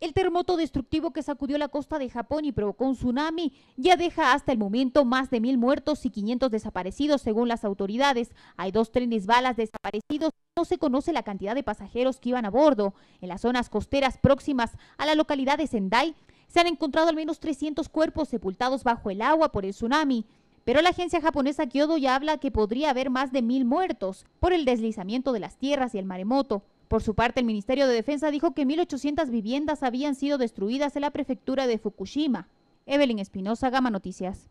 El terremoto destructivo que sacudió la costa de Japón y provocó un tsunami ya deja hasta el momento más de mil muertos y 500 desaparecidos según las autoridades. Hay dos trenes balas desaparecidos. No se conoce la cantidad de pasajeros que iban a bordo. En las zonas costeras próximas a la localidad de Sendai se han encontrado al menos 300 cuerpos sepultados bajo el agua por el tsunami. Pero la agencia japonesa Kyodo ya habla que podría haber más de mil muertos por el deslizamiento de las tierras y el maremoto. Por su parte, el Ministerio de Defensa dijo que 1.800 viviendas habían sido destruidas en la prefectura de Fukushima. Evelyn Espinosa, Gama Noticias.